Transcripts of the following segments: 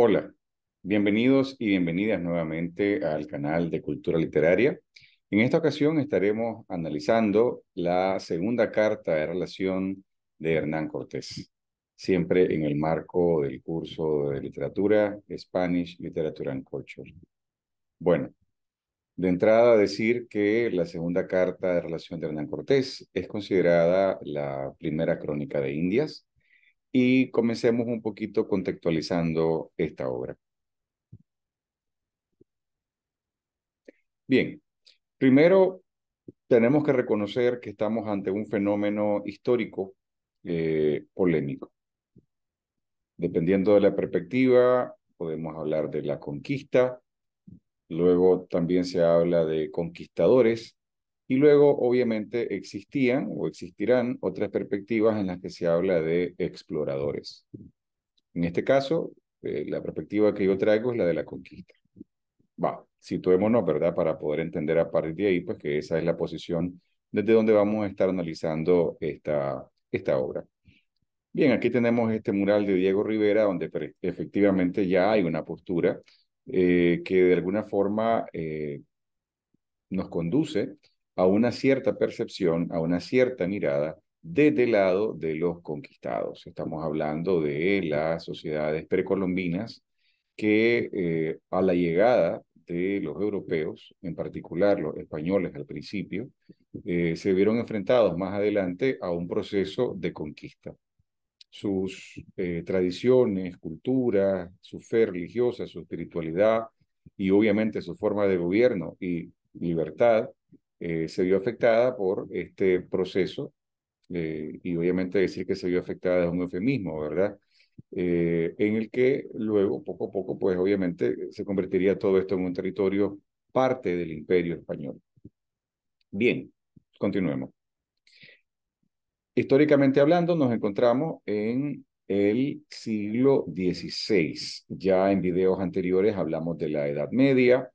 Hola, bienvenidos y bienvenidas nuevamente al canal de Cultura Literaria. En esta ocasión estaremos analizando la segunda carta de relación de Hernán Cortés, siempre en el marco del curso de literatura Spanish Literature and Culture. Bueno, de entrada decir que la segunda carta de relación de Hernán Cortés es considerada la primera crónica de Indias y comencemos un poquito contextualizando esta obra. Bien, primero tenemos que reconocer que estamos ante un fenómeno histórico eh, polémico. Dependiendo de la perspectiva, podemos hablar de la conquista, luego también se habla de conquistadores, y luego, obviamente, existían o existirán otras perspectivas en las que se habla de exploradores. En este caso, eh, la perspectiva que yo traigo es la de la conquista. Va, situémonos, ¿verdad? Para poder entender a partir de ahí, pues que esa es la posición desde donde vamos a estar analizando esta, esta obra. Bien, aquí tenemos este mural de Diego Rivera, donde efectivamente ya hay una postura eh, que de alguna forma eh, nos conduce a una cierta percepción, a una cierta mirada desde el lado de los conquistados. Estamos hablando de las sociedades precolombinas que eh, a la llegada de los europeos, en particular los españoles al principio, eh, se vieron enfrentados más adelante a un proceso de conquista. Sus eh, tradiciones, culturas, su fe religiosa, su espiritualidad y obviamente su forma de gobierno y libertad eh, se vio afectada por este proceso eh, y obviamente decir que se vio afectada es un eufemismo, ¿verdad? Eh, en el que luego, poco a poco, pues obviamente se convertiría todo esto en un territorio parte del imperio español. Bien, continuemos. Históricamente hablando, nos encontramos en el siglo XVI. Ya en videos anteriores hablamos de la Edad Media,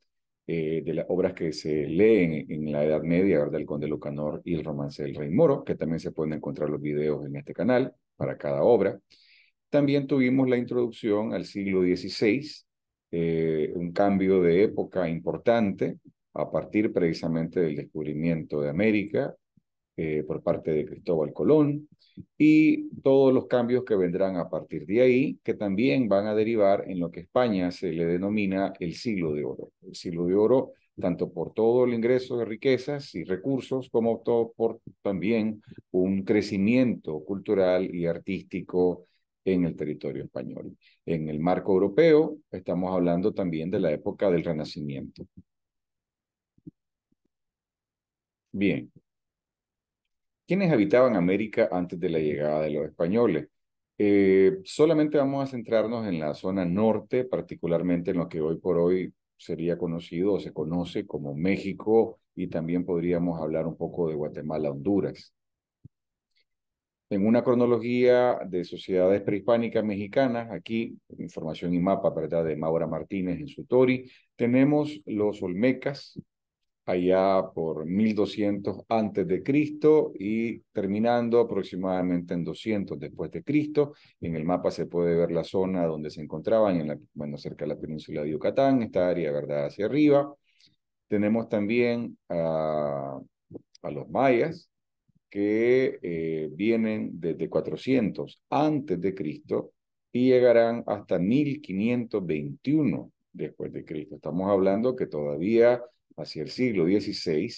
eh, de las obras que se leen en la Edad Media, ¿verdad? El Conde Lucanor y el Romance del Rey Moro, que también se pueden encontrar los videos en este canal para cada obra. También tuvimos la introducción al siglo XVI, eh, un cambio de época importante a partir precisamente del descubrimiento de América eh, por parte de Cristóbal Colón y todos los cambios que vendrán a partir de ahí, que también van a derivar en lo que España se le denomina el siglo de oro. El siglo de oro tanto por todo el ingreso de riquezas y recursos, como todo por también un crecimiento cultural y artístico en el territorio español. En el marco europeo, estamos hablando también de la época del Renacimiento. Bien, ¿Quiénes habitaban América antes de la llegada de los españoles. Eh, solamente vamos a centrarnos en la zona norte, particularmente en lo que hoy por hoy sería conocido o se conoce como México y también podríamos hablar un poco de Guatemala, Honduras. En una cronología de sociedades prehispánicas mexicanas, aquí, información y mapa, ¿verdad?, de Maura Martínez en su Tori, tenemos los Olmecas, allá por 1200 antes de Cristo y terminando aproximadamente en 200 después de Cristo. En el mapa se puede ver la zona donde se encontraban, en la, bueno, cerca de la península de Yucatán, esta área, ¿verdad?, hacia arriba. Tenemos también a, los mayas que eh, vienen desde 400 antes de Cristo y llegarán hasta 1521 después de Cristo. Estamos hablando que todavía hacia el siglo XVI,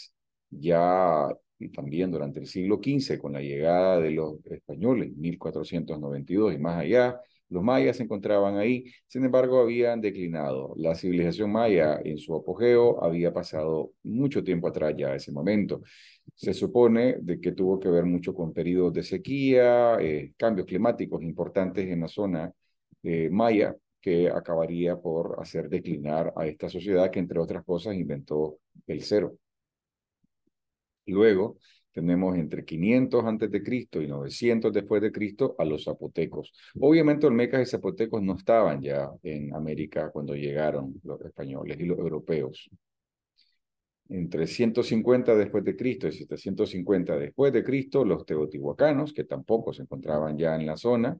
ya también durante el siglo XV, con la llegada de los españoles, 1492 y más allá, los mayas se encontraban ahí, sin embargo habían declinado. La civilización maya en su apogeo había pasado mucho tiempo atrás ya a ese momento. Se supone de que tuvo que ver mucho con periodos de sequía, eh, cambios climáticos importantes en la zona eh, maya, que acabaría por hacer declinar a esta sociedad que, entre otras cosas, inventó el cero. Luego tenemos entre 500 antes de Cristo y 900 después de Cristo a los zapotecos. Obviamente mecas y zapotecos no estaban ya en América cuando llegaron los españoles y los europeos. Entre 150 después de Cristo y 750 después de Cristo, los teotihuacanos, que tampoco se encontraban ya en la zona,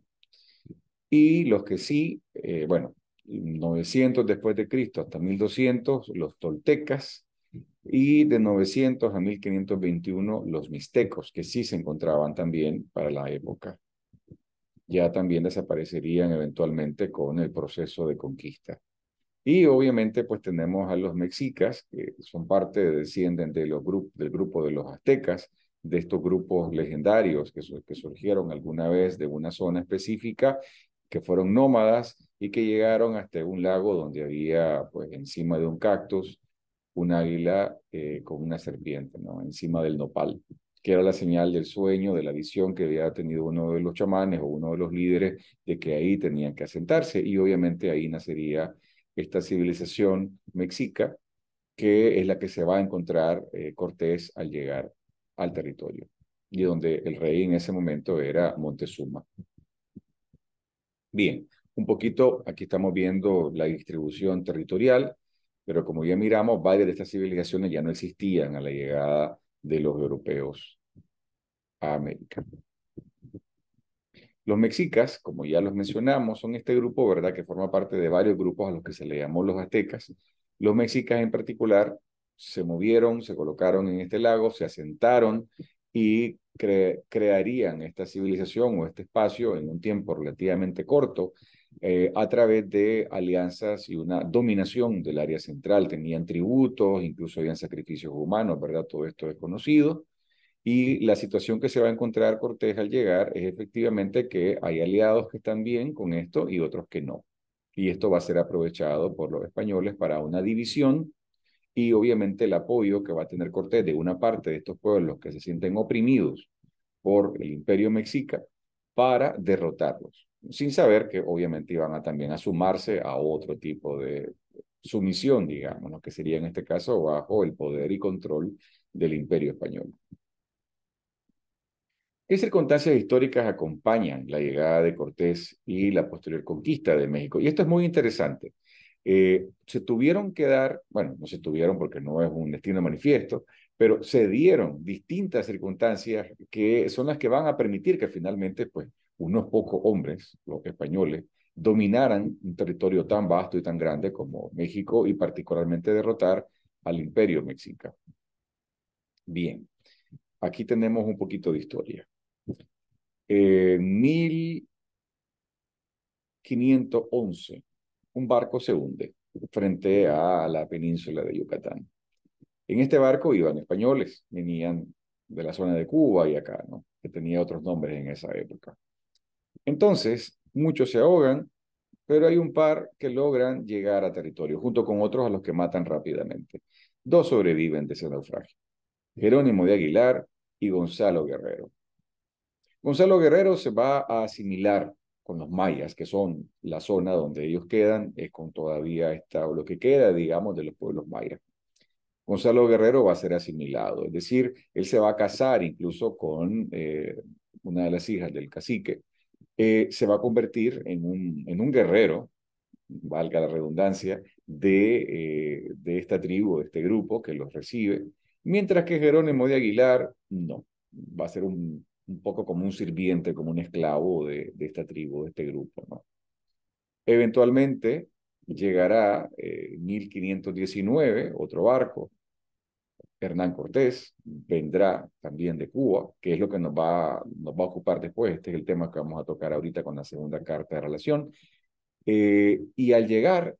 y los que sí, eh, bueno, 900 después de Cristo hasta 1200, los toltecas, y de 900 a 1521 los mixtecos, que sí se encontraban también para la época. Ya también desaparecerían eventualmente con el proceso de conquista. Y obviamente pues tenemos a los mexicas, que son parte, descienden de los del grupo de los aztecas, de estos grupos legendarios que surgieron alguna vez de una zona específica que fueron nómadas y que llegaron hasta un lago donde había, pues, encima de un cactus, un águila eh, con una serpiente, ¿no? Encima del nopal, que era la señal del sueño, de la visión que había tenido uno de los chamanes o uno de los líderes de que ahí tenían que asentarse y obviamente ahí nacería esta civilización mexica que es la que se va a encontrar eh, Cortés al llegar al territorio y donde el rey en ese momento era Montezuma. Bien, un poquito, aquí estamos viendo la distribución territorial, pero como ya miramos, varias de estas civilizaciones ya no existían a la llegada de los europeos a América. Los mexicas, como ya los mencionamos, son este grupo, ¿verdad?, que forma parte de varios grupos a los que se le llamó los aztecas. Los mexicas en particular se movieron, se colocaron en este lago, se asentaron y crearían esta civilización o este espacio en un tiempo relativamente corto eh, a través de alianzas y una dominación del área central. Tenían tributos, incluso habían sacrificios humanos, ¿verdad? Todo esto es conocido. Y la situación que se va a encontrar Cortés al llegar es efectivamente que hay aliados que están bien con esto y otros que no. Y esto va a ser aprovechado por los españoles para una división y obviamente el apoyo que va a tener Cortés de una parte de estos pueblos que se sienten oprimidos por el imperio mexica para derrotarlos, sin saber que obviamente iban a también a sumarse a otro tipo de sumisión, digamos, que sería en este caso bajo el poder y control del imperio español. ¿Qué circunstancias históricas acompañan la llegada de Cortés y la posterior conquista de México? Y esto es muy interesante eh, se tuvieron que dar, bueno, no se tuvieron porque no es un destino manifiesto, pero se dieron distintas circunstancias que son las que van a permitir que finalmente, pues, unos pocos hombres, los españoles, dominaran un territorio tan vasto y tan grande como México y particularmente derrotar al imperio mexicano. Bien, aquí tenemos un poquito de historia. 1511 eh, un barco se hunde frente a la península de Yucatán. En este barco iban españoles, venían de la zona de Cuba y acá, Que tenía otros nombres en esa época. Entonces, muchos se ahogan, pero hay un par que logran llegar a territorio, junto con otros a los que matan rápidamente. Dos sobreviven de ese naufragio, Jerónimo de Aguilar y Gonzalo Guerrero. Gonzalo Guerrero se va a asimilar con los mayas, que son la zona donde ellos quedan, es con todavía esta o lo que queda, digamos, de los pueblos mayas. Gonzalo Guerrero va a ser asimilado, es decir, él se va a casar incluso con eh, una de las hijas del cacique, eh, se va a convertir en un, en un guerrero, valga la redundancia, de, eh, de esta tribu, de este grupo que los recibe, mientras que Jerónimo de Aguilar no, va a ser un un poco como un sirviente, como un esclavo de, esta tribu, de este grupo. Eventualmente llegará eh, en 1519, otro barco, Hernán Cortés, vendrá también de Cuba, que es lo que nos va, nos va a ocupar después, este es el tema que vamos a tocar ahorita con la segunda carta de relación, eh, y al llegar,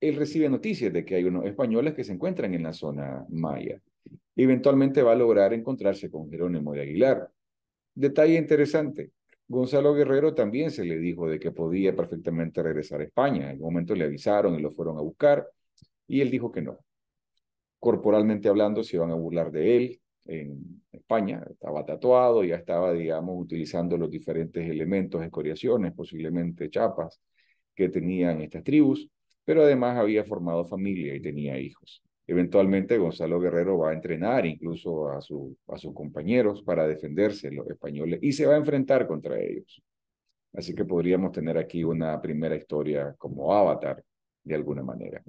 él recibe noticias de que hay unos españoles que se encuentran en la zona maya. Eventualmente va a lograr encontrarse con Jerónimo de Aguilar, Detalle interesante, Gonzalo Guerrero también se le dijo de que podía perfectamente regresar a España. En un momento le avisaron y lo fueron a buscar y él dijo que no. Corporalmente hablando, se iban a burlar de él en España. Estaba tatuado, ya estaba, digamos, utilizando los diferentes elementos, escoriaciones, posiblemente chapas que tenían estas tribus, pero además había formado familia y tenía hijos. Eventualmente Gonzalo Guerrero va a entrenar incluso a, a sus compañeros para defenderse los españoles y se va a enfrentar contra ellos. Así que podríamos tener aquí una primera historia como avatar de alguna manera.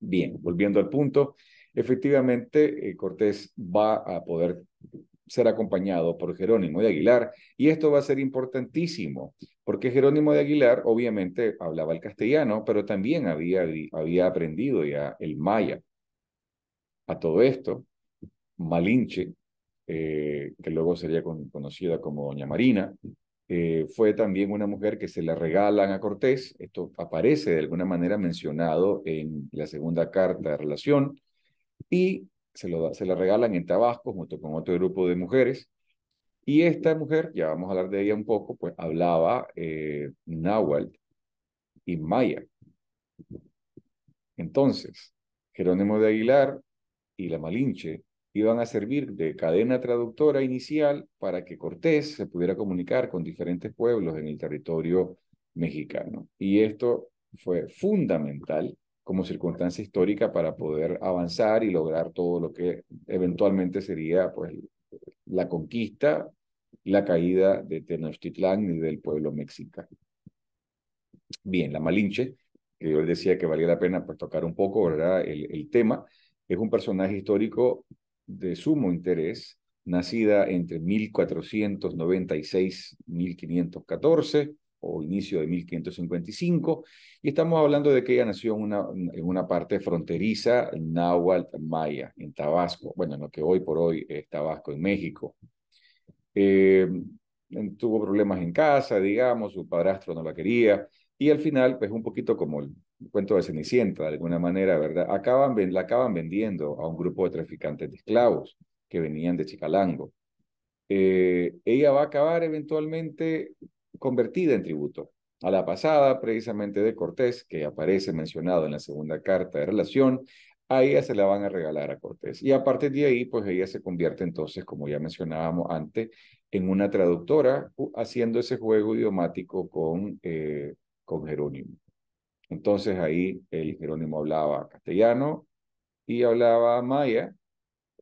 Bien, volviendo al punto, efectivamente eh, Cortés va a poder ser acompañado por Jerónimo de Aguilar. Y esto va a ser importantísimo, porque Jerónimo de Aguilar obviamente hablaba el castellano, pero también había, había aprendido ya el maya. A todo esto, Malinche, eh, que luego sería conocida como Doña Marina, eh, fue también una mujer que se la regalan a Cortés. Esto aparece de alguna manera mencionado en la segunda carta de relación y se, la regalan en Tabasco junto con otro grupo de mujeres. Y esta mujer, ya vamos a hablar de ella un poco, pues hablaba eh, náhuatl y maya. Entonces, Jerónimo de Aguilar y la Malinche iban a servir de cadena traductora inicial para que Cortés se pudiera comunicar con diferentes pueblos en el territorio mexicano. Y esto fue fundamental como circunstancia histórica para poder avanzar y lograr todo lo que eventualmente sería pues, la conquista, la caída de Tenochtitlán y del pueblo mexicano. Bien, la Malinche, que yo les decía que valía la pena pues, tocar un poco ¿verdad? el tema, es un personaje histórico de sumo interés, nacida entre 1496 y 1514 o inicio de 1555, y estamos hablando de que ella nació en una, en una parte fronteriza náhuatl maya, en Tabasco, bueno, en lo que hoy por hoy es Tabasco, en México. Eh, tuvo problemas en casa, digamos, su padrastro no la quería, y al final, pues un poquito como el cuento de Cenicienta, de alguna manera, ¿verdad? Acaban, la acaban vendiendo a un grupo de traficantes de esclavos que venían de Chicalango. Eh, ella va a acabar eventualmente convertida en tributo. A la pasada, precisamente de Cortés, que aparece mencionado en la segunda carta de relación, a ella se la van a regalar a Cortés. Y a partir de ahí, pues ella se convierte entonces, como ya mencionábamos antes, en una traductora haciendo ese juego idiomático con, eh, con Jerónimo. Entonces ahí el Jerónimo hablaba castellano y hablaba maya,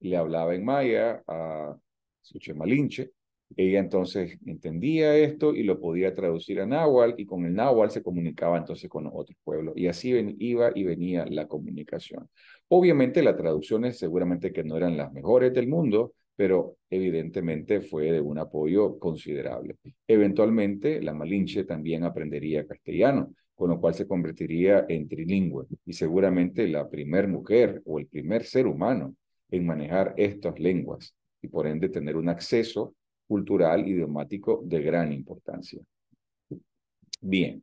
le hablaba en maya a Suche Malinche. Ella entonces entendía esto y lo podía traducir a náhuatl y con el náhuatl se comunicaba entonces con los otros pueblos y así iba y venía la comunicación. Obviamente las traducciones seguramente que no eran las mejores del mundo, pero evidentemente fue de un apoyo considerable. Eventualmente la Malinche también aprendería castellano con lo cual se convertiría en trilingüe y seguramente la primer mujer o el primer ser humano en manejar estas lenguas y por ende tener un acceso cultural y idiomático de gran importancia. Bien.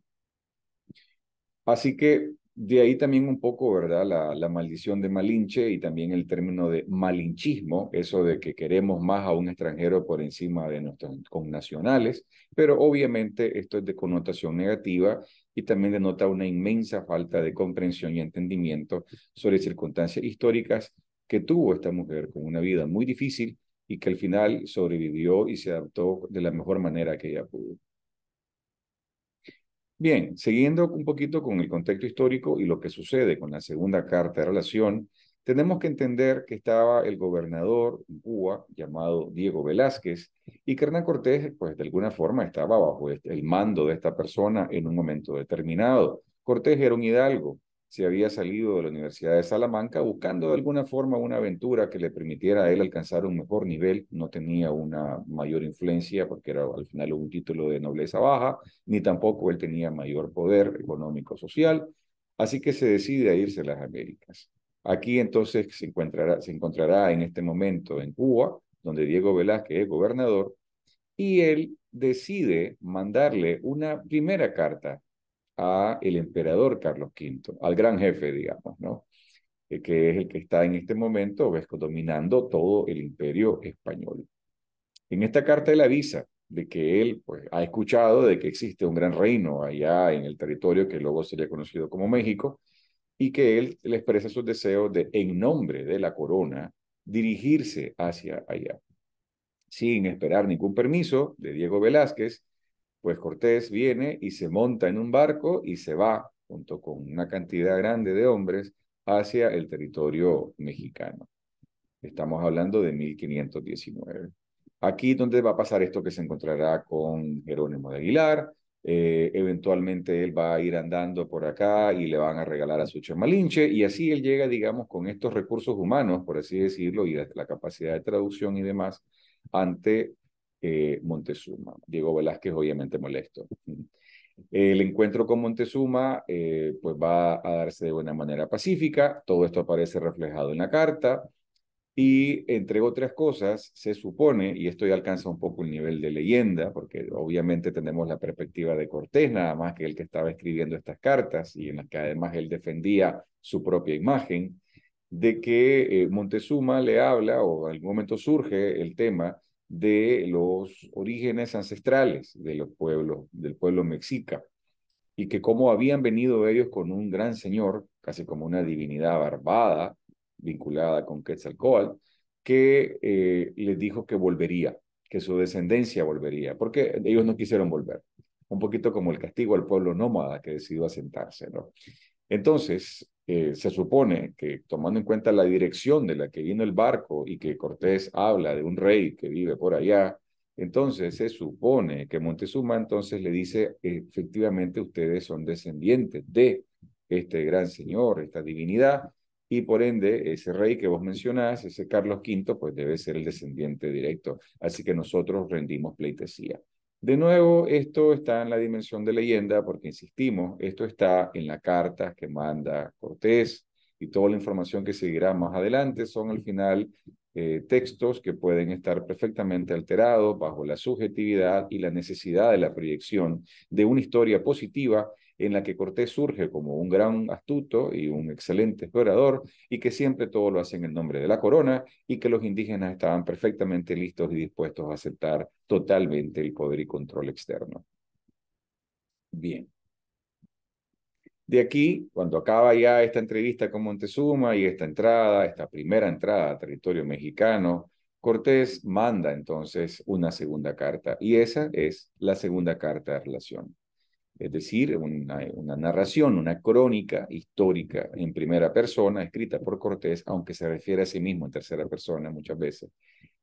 Así que de ahí también un poco, ¿verdad? La, maldición de Malinche y también el término de malinchismo, eso de que queremos más a un extranjero por encima de nuestros connacionales, pero obviamente esto es de connotación negativa y también denota una inmensa falta de comprensión y entendimiento sobre circunstancias históricas que tuvo esta mujer con una vida muy difícil y que al final sobrevivió y se adaptó de la mejor manera que ella pudo. Bien, siguiendo un poquito con el contexto histórico y lo que sucede con la segunda carta de relación, tenemos que entender que estaba el gobernador en Cuba llamado Diego Velázquez y que Hernán Cortés, pues de alguna forma estaba bajo este, el mando de esta persona en un momento determinado. Cortés era un hidalgo, se había salido de la Universidad de Salamanca buscando de alguna forma una aventura que le permitiera a él alcanzar un mejor nivel. No tenía una mayor influencia porque era al final un título de nobleza baja, ni tampoco él tenía mayor poder económico social. Así que se decide a irse a las Américas. Aquí entonces se encontrará, se encontrará en este momento en Cuba, donde Diego Velázquez es gobernador, y él decide mandarle una primera carta a el emperador Carlos V, al gran jefe, digamos, ¿no? Eh, que es el que está en este momento dominando todo el imperio español. En esta carta él avisa de que él pues, ha escuchado de que existe un gran reino allá en el territorio que luego sería conocido como México, y que él le expresa sus deseos de, en nombre de la corona, dirigirse hacia allá, sin esperar ningún permiso de Diego Velázquez, pues Cortés viene y se monta en un barco y se va junto con una cantidad grande de hombres hacia el territorio mexicano. Estamos hablando de 1519. Aquí donde va a pasar esto que se encontrará con Jerónimo de Aguilar, eh, eventualmente él va a ir andando por acá y le van a regalar a su chamalinche y así él llega, digamos, con estos recursos humanos, por así decirlo, y la capacidad de traducción y demás, ante eh, Montezuma. Diego Velázquez obviamente molesto. El encuentro con Montezuma eh, pues va a darse de buena manera pacífica, todo esto aparece reflejado en la carta y entre otras cosas se supone, y esto ya alcanza un poco el nivel de leyenda, porque obviamente tenemos la perspectiva de Cortés nada más que el que estaba escribiendo estas cartas y en las que además él defendía su propia imagen, de que eh, Montezuma le habla o en algún momento surge el tema de los orígenes ancestrales de los pueblos, del pueblo mexica, y que como habían venido ellos con un gran señor, casi como una divinidad barbada, vinculada con Quetzalcoatl, que eh, les dijo que volvería, que su descendencia volvería, porque ellos no quisieron volver, un poquito como el castigo al pueblo nómada que decidió asentarse, ¿no? Entonces, eh, se supone que tomando en cuenta la dirección de la que vino el barco y que Cortés habla de un rey que vive por allá, entonces se supone que Montezuma entonces le dice, efectivamente ustedes son descendientes de este gran señor, esta divinidad, y por ende ese rey que vos mencionás, ese Carlos V, pues debe ser el descendiente directo. Así que nosotros rendimos pleitesía. De nuevo, esto está en la dimensión de leyenda porque, insistimos, esto está en la carta que manda Cortés y toda la información que seguirá más adelante son al final eh, textos que pueden estar perfectamente alterados bajo la subjetividad y la necesidad de la proyección de una historia positiva en la que Cortés surge como un gran astuto y un excelente explorador y que siempre todo lo hace en el nombre de la corona y que los indígenas estaban perfectamente listos y dispuestos a aceptar totalmente el poder y control externo. Bien. De aquí, cuando acaba ya esta entrevista con Montezuma y esta entrada, esta primera entrada a territorio mexicano, Cortés manda entonces una segunda carta y esa es la segunda carta de relación es decir, una, narración, una crónica histórica en primera persona, escrita por Cortés, aunque se refiere a sí mismo en tercera persona muchas veces,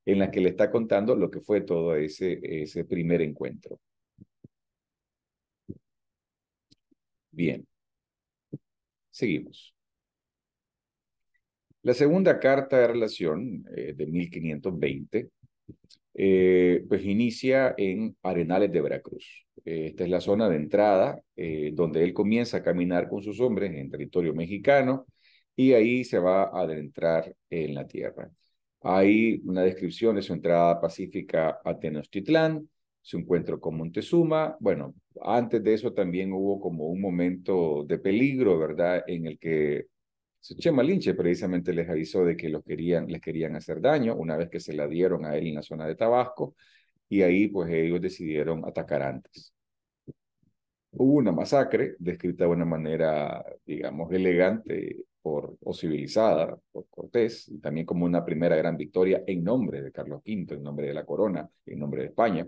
en la que le está contando lo que fue todo ese, primer encuentro. Bien, seguimos. La segunda carta de relación eh, de 1520 eh, pues inicia en Arenales de Veracruz. Eh, esta es la zona de entrada eh, donde él comienza a caminar con sus hombres en territorio mexicano y ahí se va a adentrar en la tierra. Hay una descripción de su entrada pacífica a Tenochtitlán, su encuentro con Montezuma. Bueno, antes de eso también hubo como un momento de peligro, ¿verdad? En el que Chema Linche precisamente les avisó de que los querían, les querían hacer daño una vez que se la dieron a él en la zona de Tabasco y ahí pues ellos decidieron atacar antes. Hubo una masacre descrita de una manera, digamos, elegante o civilizada por Cortés, también como una primera gran victoria en nombre de Carlos V, en nombre de la corona, en nombre de España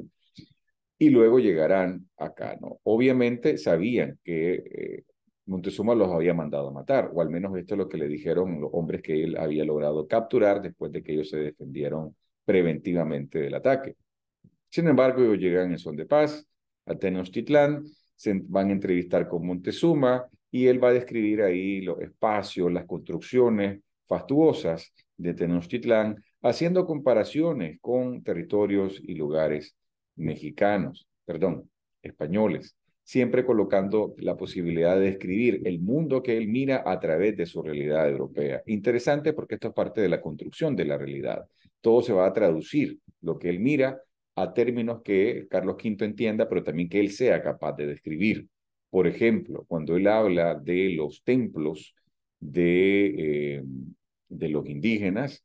y luego llegarán acá, ¿no? Obviamente sabían que eh, Montezuma los había mandado a matar, o al menos esto es lo que le dijeron los hombres que él había logrado capturar después de que ellos se defendieron preventivamente del ataque. Sin embargo, ellos llegan en son de paz a Tenochtitlán, se van a entrevistar con Montezuma y él va a describir ahí los espacios, las construcciones fastuosas de Tenochtitlán, haciendo comparaciones con territorios y lugares mexicanos, perdón, españoles siempre colocando la posibilidad de describir el mundo que él mira a través de su realidad europea. Interesante porque esto es parte de la construcción de la realidad. Todo se va a traducir, lo que él mira, a términos que Carlos V entienda, pero también que él sea capaz de describir. Por ejemplo, cuando él habla de los templos de, eh, de los indígenas,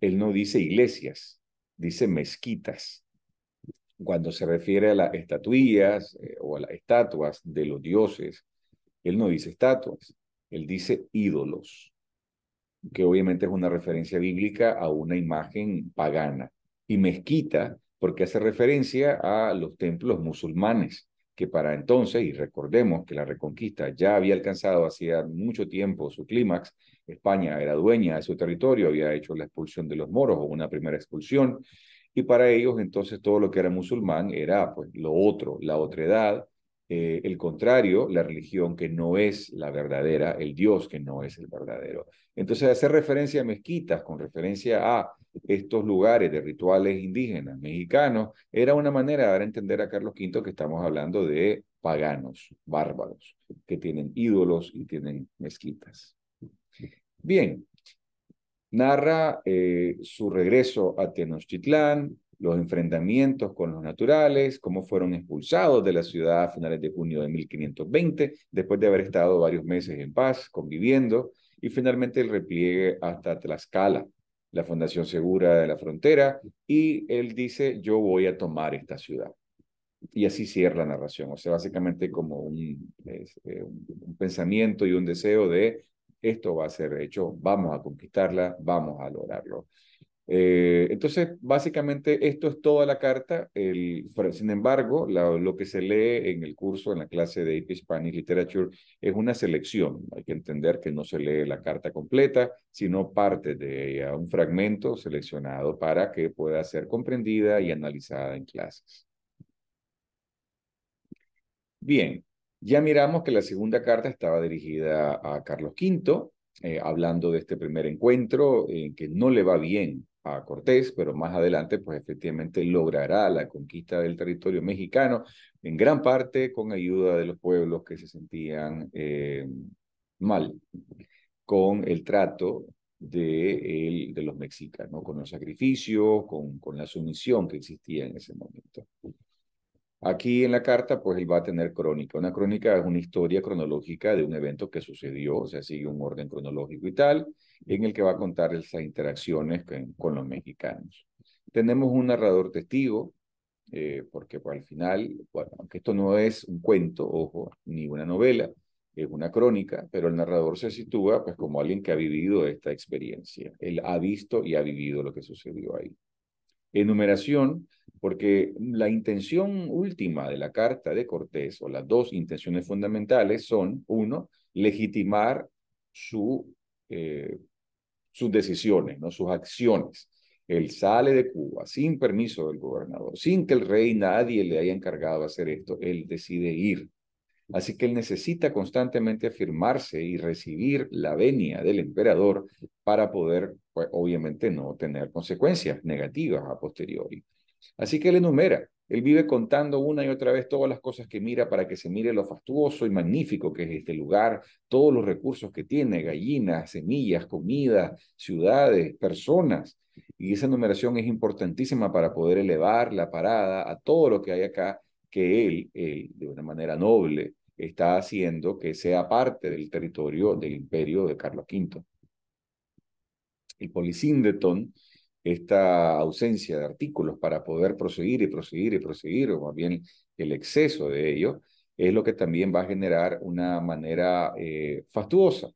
él no dice iglesias, dice mezquitas cuando se refiere a las estatuillas eh, o a las estatuas de los dioses, él no dice estatuas, él dice ídolos, que obviamente es una referencia bíblica a una imagen pagana. Y mezquita, porque hace referencia a los templos musulmanes, que para entonces, y recordemos que la reconquista ya había alcanzado hacía mucho tiempo su clímax, España era dueña de su territorio, había hecho la expulsión de los moros o una primera expulsión, y para ellos entonces todo lo que era musulmán era pues lo otro, la otredad, edad eh, el contrario, la religión que no es la verdadera, el Dios que no es el verdadero. Entonces, hacer referencia a mezquitas con referencia a estos lugares de rituales indígenas mexicanos era una manera de dar a entender a Carlos V que estamos hablando de paganos, bárbaros, que tienen ídolos y tienen mezquitas. Bien, Narra eh, su regreso a Tenochtitlán, los enfrentamientos con los naturales, cómo fueron expulsados de la ciudad a finales de junio de 1520, después de haber estado varios meses en paz, conviviendo, y finalmente el repliegue hasta Tlaxcala, la Fundación Segura de la Frontera, y él dice, yo voy a tomar esta ciudad. Y así cierra la narración, o sea, básicamente como un eh, pensamiento y un deseo de esto va a ser hecho, vamos a conquistarla, vamos a lograrlo. Eh, entonces, básicamente esto es toda la carta. sin embargo, lo que se lee en el curso, en la clase de Hispanic Literature, es una selección. Hay que entender que no se lee la carta completa, sino parte de ella, un fragmento seleccionado para que pueda ser comprendida y analizada en clases. Bien, ya miramos que la segunda carta estaba dirigida a Carlos V, eh, hablando de este primer encuentro, eh, que no le va bien a Cortés, pero más adelante, pues efectivamente logrará la conquista del territorio mexicano, en gran parte con ayuda de los pueblos que se sentían eh, mal con el trato de, los mexicanos, con los sacrificios, con, con la sumisión que existía en ese momento. Aquí en la carta, pues él va a tener crónica. Una crónica es una historia cronológica de un evento que sucedió, o sea, sigue un orden cronológico y tal, en el que va a contar esas interacciones con, los mexicanos. Tenemos un narrador testigo, eh, porque pues, al final, bueno, aunque esto no es un cuento, ojo, ni una novela, es una crónica, pero el narrador se sitúa pues como alguien que ha vivido esta experiencia. Él ha visto y ha vivido lo que sucedió ahí enumeración, porque la intención última de la Carta de Cortés, o las dos intenciones fundamentales, son, uno, legitimar su, eh, sus decisiones, ¿no? sus acciones. Él sale de Cuba sin permiso del gobernador, sin que el rey, nadie le haya encargado hacer esto, él decide ir. Así que él necesita constantemente afirmarse y recibir la venia del emperador para poder, pues, obviamente, no tener consecuencias negativas a posteriori. Así que él enumera, él vive contando una y otra vez todas las cosas que mira para que se mire lo fastuoso y magnífico que es este lugar, todos los recursos que tiene, gallinas, semillas, comida, ciudades, personas. Y esa enumeración es importantísima para poder elevar la parada a todo lo que hay acá que él, él de una manera noble, está haciendo que sea parte del territorio del imperio de Carlos V. El polisíndeton, esta ausencia de artículos para poder proseguir y proseguir y proseguir, o más bien el exceso de ello, es lo que también va a generar una manera eh, fastuosa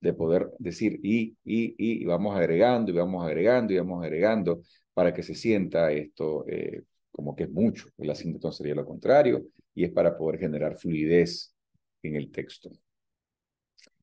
de poder decir y, y, y, vamos agregando, y vamos agregando, y vamos agregando, para que se sienta esto eh, como que es mucho. El asíndeton sería lo contrario, y es para poder generar fluidez en el texto.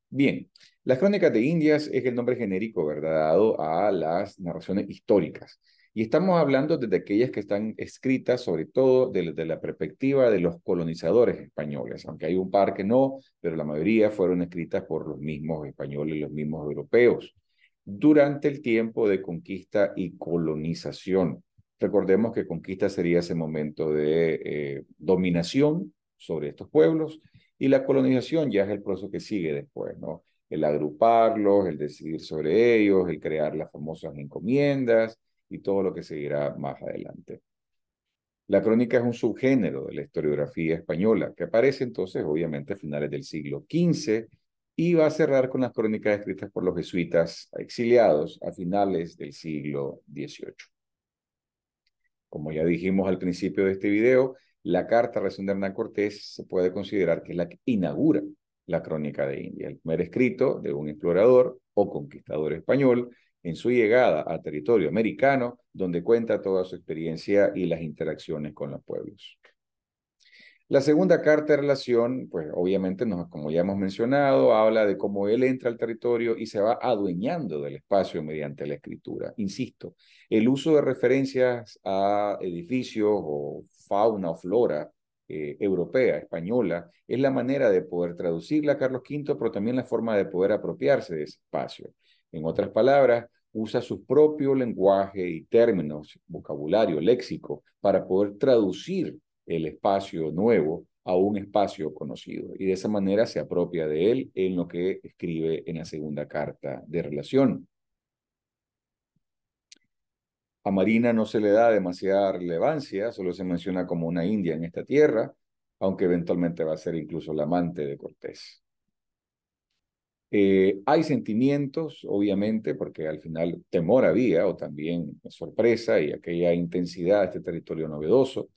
Bien, las crónicas de Indias es el nombre genérico, ¿verdad? Dado a las narraciones históricas. Y estamos hablando desde aquellas que están escritas, sobre todo desde la perspectiva de los colonizadores españoles, aunque hay un par que no, pero la mayoría fueron escritas por los mismos españoles, y los mismos europeos, durante el tiempo de conquista y colonización. Recordemos que conquista sería ese momento de eh, dominación sobre estos pueblos y la colonización ya es el proceso que sigue después, ¿no? El agruparlos, el decidir sobre ellos, el crear las famosas encomiendas y todo lo que seguirá más adelante. La crónica es un subgénero de la historiografía española que aparece entonces obviamente a finales del siglo XV y va a cerrar con las crónicas escritas por los jesuitas exiliados a finales del siglo XVIII. Como ya dijimos al principio de este video, la carta recién de Hernán Cortés se puede considerar que es la que inaugura la crónica de India, el primer escrito de un explorador o conquistador español en su llegada a territorio americano, donde cuenta toda su experiencia y las interacciones con los pueblos. La segunda carta de relación, pues obviamente, como ya hemos mencionado, habla de cómo él entra al territorio y se va adueñando del espacio mediante la escritura. Insisto, el uso de referencias a edificios o fauna o flora eh, europea, española, es la manera de poder traducirla a Carlos V, pero también la forma de poder apropiarse de ese espacio. En otras palabras, usa su propio lenguaje y términos, vocabulario, léxico, para poder traducir el espacio nuevo a un espacio conocido y de esa manera se apropia de él en lo que escribe en la segunda carta de relación. A Marina no se le da demasiada relevancia, solo se menciona como una india en esta tierra, aunque eventualmente va a ser incluso la amante de Cortés. Eh, hay sentimientos, obviamente, porque al final temor había, o también sorpresa y aquella intensidad de este territorio novedoso.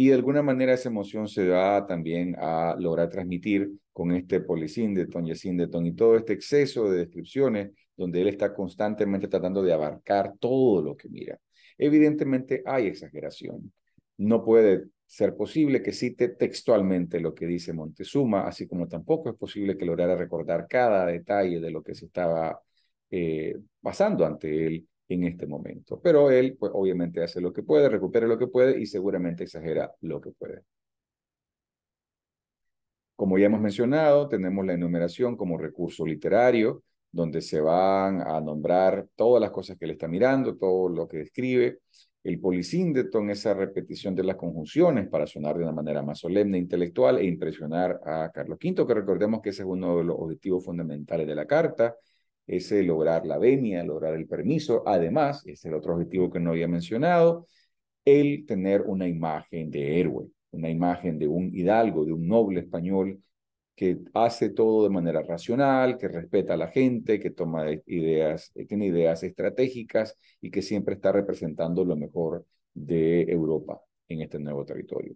Y de alguna manera esa emoción se va también a lograr transmitir con este Polisíndeton, Yesíndeton y todo este exceso de descripciones donde él está constantemente tratando de abarcar todo lo que mira. Evidentemente hay exageración. No puede ser posible que cite textualmente lo que dice Montezuma, así como tampoco es posible que lograra recordar cada detalle de lo que se estaba eh, pasando ante él en este momento. Pero él, pues obviamente hace lo que puede, recupera lo que puede y seguramente exagera lo que puede. Como ya hemos mencionado, tenemos la enumeración como recurso literario, donde se van a nombrar todas las cosas que él está mirando, todo lo que describe. El en esa repetición de las conjunciones para sonar de una manera más solemne, e intelectual e impresionar a Carlos V, que recordemos que ese es uno de los objetivos fundamentales de la carta, ese lograr la venia, lograr el permiso. Además, es el otro objetivo que no había mencionado, el tener una imagen de héroe, una imagen de un hidalgo, de un noble español que hace todo de manera racional, que respeta a la gente, que toma ideas, tiene ideas estratégicas y que siempre está representando lo mejor de Europa en este nuevo territorio.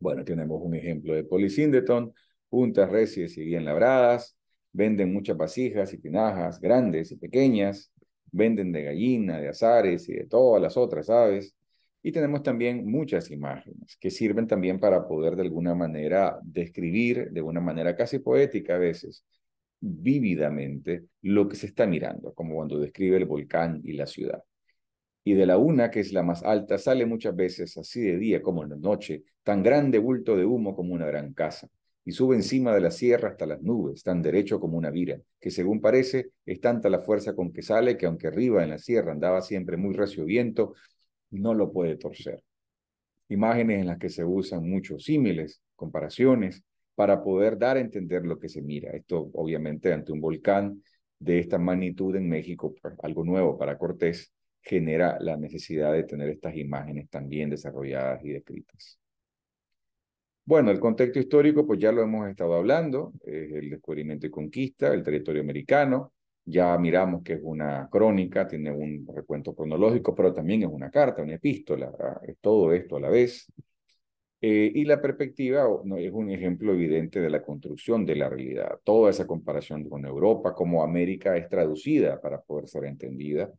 Bueno, tenemos un ejemplo de Polisindeton, juntas recias y bien labradas, Venden muchas vasijas y pinajas, grandes y pequeñas. Venden de gallina, de azares y de todas las otras aves. Y tenemos también muchas imágenes que sirven también para poder de alguna manera describir, de una manera casi poética a veces, vívidamente lo que se está mirando, como cuando describe el volcán y la ciudad. Y de la una, que es la más alta, sale muchas veces así de día como en la noche, tan grande bulto de humo como una gran casa y sube encima de la sierra hasta las nubes, tan derecho como una vira, que según parece es tanta la fuerza con que sale que aunque arriba en la sierra andaba siempre muy recio viento, no lo puede torcer. Imágenes en las que se usan muchos símiles, comparaciones, para poder dar a entender lo que se mira. Esto obviamente ante un volcán de esta magnitud en México, pues, algo nuevo para Cortés, genera la necesidad de tener estas imágenes también desarrolladas y descritas. Bueno, el contexto histórico, pues ya lo hemos estado hablando, es el descubrimiento y conquista, el territorio americano, ya miramos que es una crónica, tiene un recuento cronológico, pero también es una carta, una epístola, es todo esto a la vez. Eh, y la perspectiva no, es un ejemplo evidente de la construcción de la realidad. Toda esa comparación con Europa, como América es traducida para poder ser entendida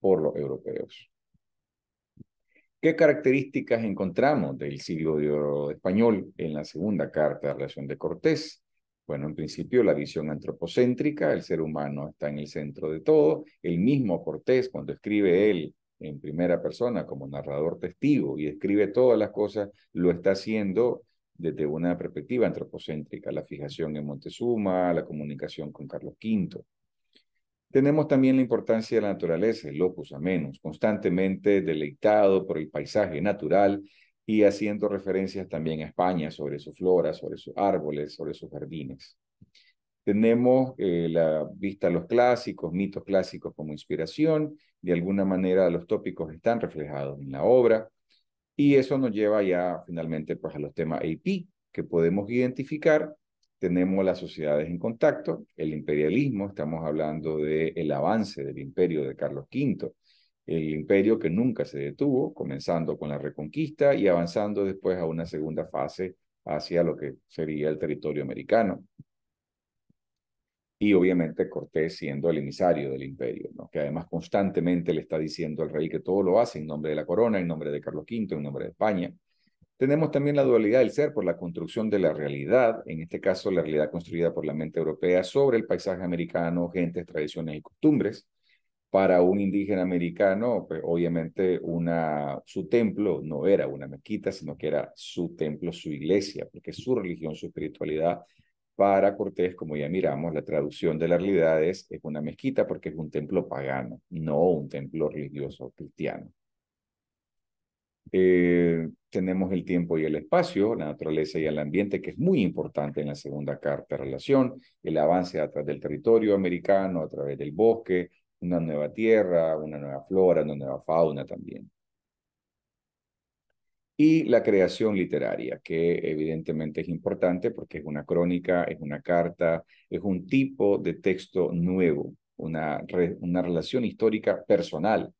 por los europeos. ¿Qué características encontramos del siglo de oro español en la segunda carta de relación de Cortés? Bueno, en principio la visión antropocéntrica, el ser humano está en el centro de todo. El mismo Cortés, cuando escribe él en primera persona como narrador testigo y escribe todas las cosas, lo está haciendo desde una perspectiva antropocéntrica, la fijación en Montezuma, la comunicación con Carlos V. Tenemos también la importancia de la naturaleza, el locus menos, constantemente deleitado por el paisaje natural y haciendo referencias también a España sobre su flora, sobre sus árboles, sobre sus jardines. Tenemos eh, la vista a los clásicos, mitos clásicos como inspiración, de alguna manera los tópicos están reflejados en la obra y eso nos lleva ya finalmente pues a los temas AP que podemos identificar tenemos las sociedades en contacto, el imperialismo, estamos hablando del avance del imperio de Carlos V, el imperio que nunca se detuvo, comenzando con la reconquista y avanzando después a una segunda fase hacia lo que sería el territorio americano. Y obviamente Cortés siendo el emisario del imperio, ¿no? que además constantemente le está diciendo al rey que todo lo hace en nombre de la corona, en nombre de Carlos V, en nombre de España. Tenemos también la dualidad del ser por la construcción de la realidad, en este caso la realidad construida por la mente europea sobre el paisaje americano, gentes, tradiciones y costumbres. Para un indígena americano, pues, obviamente su templo no era una mezquita, sino que era su templo, su iglesia, porque su religión, su espiritualidad. Para Cortés, como ya miramos, la traducción de la realidad es una mezquita porque es un templo pagano, no un templo religioso cristiano. Eh, tenemos el tiempo y el espacio, la naturaleza y el ambiente, que es muy importante en la segunda carta de relación, el avance a través del territorio americano, a través del bosque, una nueva tierra, una nueva flora, una nueva fauna también. Y la creación literaria, que evidentemente es importante porque es una crónica, es una carta, es un tipo de texto nuevo, una, una relación histórica personal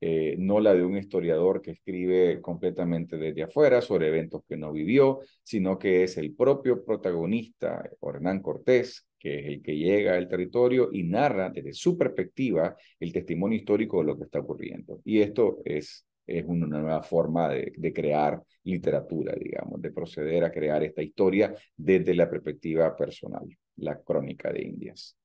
eh, no la de un historiador que escribe completamente desde afuera sobre eventos que no vivió, sino que es el propio protagonista, Hernán Cortés, que es el que llega al territorio y narra desde su perspectiva el testimonio histórico de lo que está ocurriendo. Y esto es, una nueva forma de crear literatura, digamos, de proceder a crear esta historia desde la perspectiva personal, la crónica de Indias.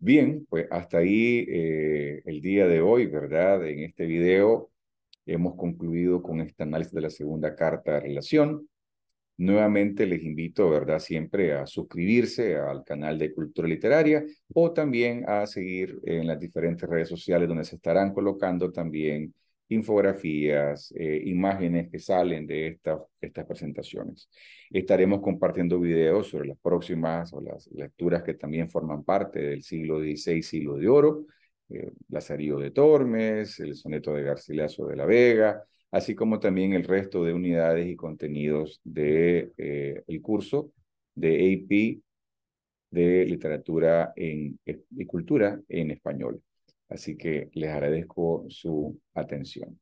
Bien, pues hasta ahí eh, el día de hoy, ¿verdad? En este video hemos concluido con este análisis de la segunda carta de relación. Nuevamente les invito, ¿verdad? Siempre a suscribirse al canal de Cultura Literaria o también a seguir en las diferentes redes sociales donde se estarán colocando también infografías, eh, imágenes que salen de estas presentaciones. Estaremos compartiendo videos sobre las próximas o las lecturas que también forman parte del siglo XVI, siglo de oro, eh, Lazarillo de Tormes, el soneto de Garcilaso de la Vega, así como también el resto de unidades y contenidos del de, eh, el curso de AP de Literatura en, y Cultura en Español. Así que les agradezco su atención.